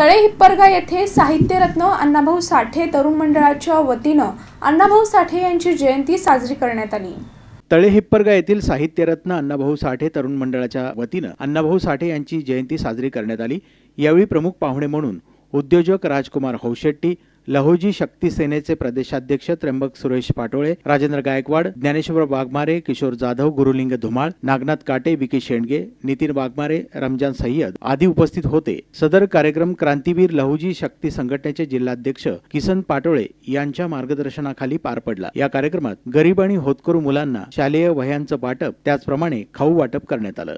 तळे हिप्परगा येथे साहित्यरत्न अण्णाभाऊ साठे तरुण मंडळाच्या वतीनं अण्णाभाऊ साठे यांची जयंती साजरी करण्यात आली तळे हिप्परगा येथील साहित्यरत्न अण्णाभाऊ साठे तरुण मंडळाच्या वतीनं अण्णाभाऊ साठे यांची जयंती साजरी करण्यात आली यावेळी प्रमुख पाहुणे म्हणून उद्योजक राजकुमार हौशेट्टी लहोजी शक्ती सेनेचे प्रदेशाध्यक्ष त्र्यंबक सुरेश पाटोळे राजेंद्र गायकवाड ज्ञानेश्वर वाघमारे किशोर जाधव गुरुलिंग धुमाळ नागनाथ काटे विके शेंडगे नितीन वाघमारे रमजान सय्यद आदी उपस्थित होते सदर कार्यक्रम क्रांतीवीर लहुजी शक्ती संघटनेचे जिल्हाध्यक्ष किसन पाटोळे यांच्या मार्गदर्शनाखाली पार पडला या कार्यक्रमात गरीब आणि होतकरू मुलांना शालेय वह्यांचं वाटप त्याचप्रमाणे खाऊ वाटप करण्यात आलं